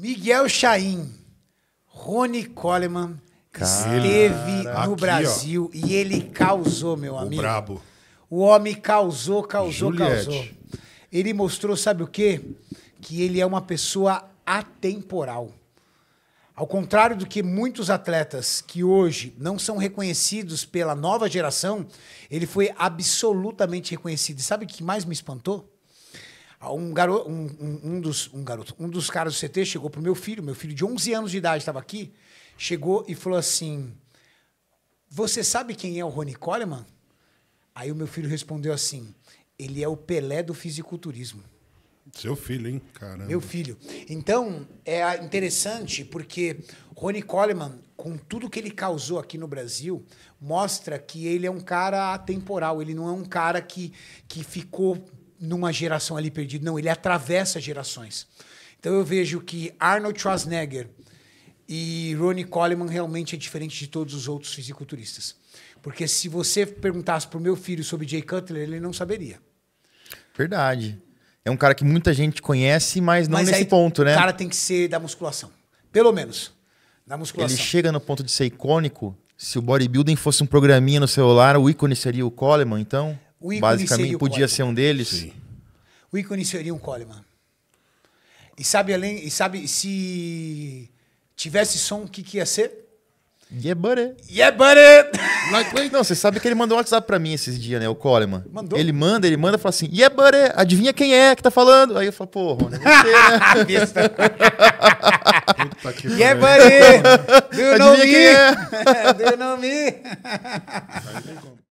Miguel Chaim, Rony Coleman esteve no aqui, Brasil ó. e ele causou, meu amigo. O brabo. O homem causou, causou, Juliette. causou. Ele mostrou, sabe o quê? Que ele é uma pessoa atemporal. Ao contrário do que muitos atletas que hoje não são reconhecidos pela nova geração, ele foi absolutamente reconhecido. E sabe o que mais me espantou? Ah, um, garoto, um, um, um, dos, um garoto, um dos caras do CT chegou pro meu filho, meu filho de 11 anos de idade estava aqui, chegou e falou assim: Você sabe quem é o Rony Coleman? Aí o meu filho respondeu assim: Ele é o Pelé do fisiculturismo. Seu filho, hein? Caramba. Meu filho. Então, é interessante porque Rony Coleman, com tudo que ele causou aqui no Brasil, mostra que ele é um cara atemporal, ele não é um cara que, que ficou numa geração ali perdida. Não, ele atravessa gerações. Então eu vejo que Arnold Schwarzenegger e Ronnie Coleman realmente é diferente de todos os outros fisiculturistas. Porque se você perguntasse para o meu filho sobre Jay Cutler, ele não saberia. Verdade. É um cara que muita gente conhece, mas não mas nesse aí, ponto, né? O cara tem que ser da musculação. Pelo menos. Da musculação. Ele chega no ponto de ser icônico. Se o bodybuilding fosse um programinha no celular, o ícone seria o Coleman, então? O ícone Basicamente, podia Coleman. ser um deles? Sim. O ícone seria um Coleman. E sabe, além, e sabe se tivesse som, o que, que ia ser? Yeah, buddy. Yeah, buddy! Não, você sabe que ele mandou um WhatsApp pra mim esses dias, né? O Coleman. Mandou? Ele manda, ele manda e fala assim, yeah, buddy, adivinha quem é que tá falando? Aí eu falo, pô, Rony, é você, né? Puta que yeah, buddy! É? Do you know me? Do you know me?